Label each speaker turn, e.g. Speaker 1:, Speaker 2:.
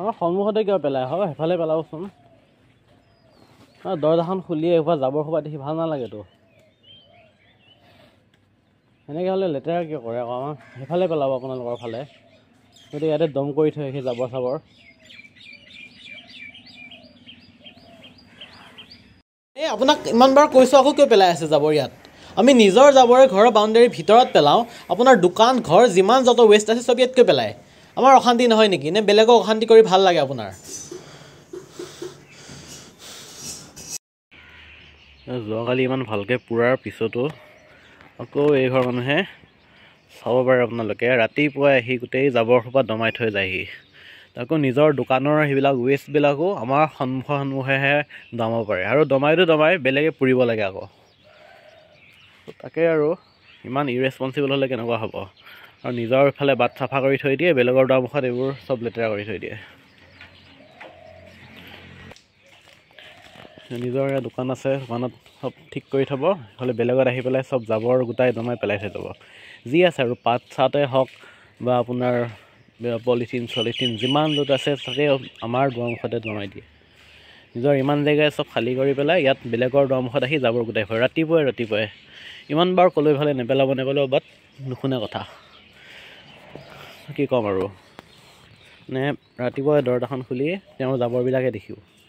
Speaker 1: আমাৰ সন্মুখতে কিয় পেলাই হয় সেইফালে পেলাবচোন দৰ্জাখন খুলিয়ে এইবাৰ জাবৰ সোপা দেখি ভাল নালাগেতো সেনেকৈ হ'লে লেতেৰা কিয় কৰে আকৌ আমাক সেইফালে পেলাব আপোনালোকৰ ফালে গতিকে ইয়াতে দম কৰি থৈ সেই জাবৰ চাবৰ এই আপোনাক ইমানবাৰ কৈছোঁ আকৌ কিয় পেলাই আছে জাবৰ ইয়াত আমি নিজৰ জাবৰে ঘৰৰ বাউণ্ডেৰীৰ ভিতৰত পেলাওঁ আপোনাৰ দোকান ঘৰ যিমান যত ৱেষ্ট আছে চব ইয়াতকৈ পেলায় আমাৰ অশান্তি নহয় নেকি নে বেলেগক অশান্তি কৰি ভাল লাগে আপোনাৰ যোৱাকালি ইমান ভালকৈ পুৰাৰ পিছতো আকৌ এই ঘৰ মানুহে চাব পাৰে আপোনালোকে ৰাতিপুৱাই আহি গোটেই জাবৰ সোপা দমাই থৈ যায়হি আকৌ নিজৰ দোকানৰ সেইবিলাক ৱেষ্টবিলাকো আমাৰ সন্মুখ সন্মুখেহে দমাব পাৰে আৰু দমাইতো দমাই বেলেগে পুৰিব লাগে আকৌ তাকে আৰু ইমান ইৰেচপনচিবল হ'লে কেনেকুৱা হ'ব আৰু নিজৰ ফালে বাট চাফা কৰি থৈ দিয়ে বেলেগৰ দুৱাৰমুখত এইবোৰ চব লেতেৰা কৰি থৈ দিয়ে নিজৰ ইয়াত দোকান আছে দোকানত চব ঠিক কৰি থ'ব হ'লে বেলেগত আহি পেলাই চব জাবৰ গোটাই জমাই পেলাই থৈ যাব যি আছে আৰু পাত চাতে হওক বা আপোনাৰ পলিথিন চলিথিন যিমান য'ত আছে তাতে আমাৰ দুৱাৰমুখতে জমাই দিয়ে নিজৰ ইমান জেগাই চব খালী কৰি পেলাই ইয়াত বেলেগৰ দুৱাৰমুখত আহি জাবৰ গোটাই ফুৰে ৰাতিপুৱাই ৰাতিপুৱাই ইমান বাৰ ক'লৈ ফালে নেপেলাব নেপেলাব বাট নুশুনে কথা কি ক'ম আৰু মানে ৰাতিপুৱা দৰ্জাখন খুলি তেওঁ জাবৰবিলাকে দেখিব